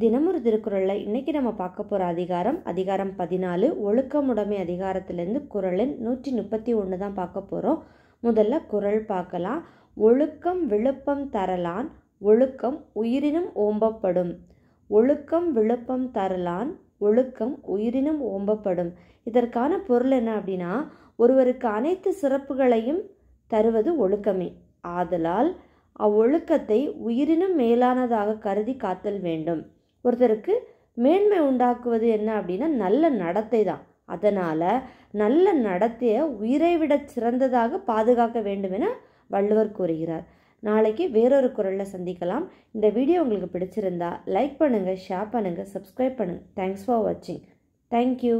தினமொரு திருக்குறளில் இன்றைக்கி நம்ம பார்க்க போகிற அதிகாரம் அதிகாரம் பதினாலு ஒழுக்கமுடைமை அதிகாரத்திலேருந்து குரலின் நூற்றி முப்பத்தி ஒன்று தான் பார்க்க போகிறோம் முதல்ல குரல் பார்க்கலாம் ஒழுக்கம் விழுப்பம் தரலான் ஒழுக்கம் உயிரினும் ஓம்பப்படும் ஒழுக்கம் விழுப்பம் தரலான் ஒழுக்கம் உயிரினும் ஓம்பப்படும் இதற்கான பொருள் என்ன அப்படின்னா ஒருவருக்கு அனைத்து சிறப்புகளையும் தருவது ஒழுக்கமே ஆதலால் அவ்வொழுக்கத்தை உயிரினும் மேலானதாக கருதி காத்தல் வேண்டும் ஒருத்தருக்கு மேன்மை உண்டாக்குவது என்ன அப்படின்னா நல்ல நடத்தை தான் அதனால் நல்ல நடத்தையை உயிரை விட சிறந்ததாக பாதுகாக்க வேண்டும் என வள்ளுவர் கூறுகிறார் நாளைக்கு வேறொரு குரலில் சந்திக்கலாம் இந்த வீடியோ உங்களுக்கு பிடிச்சிருந்தா லைக் பண்ணுங்கள் ஷேர் பண்ணுங்கள் சப்ஸ்கிரைப் பண்ணுங்கள் தேங்க்ஸ் ஃபார் வாட்சிங் தேங்க்யூ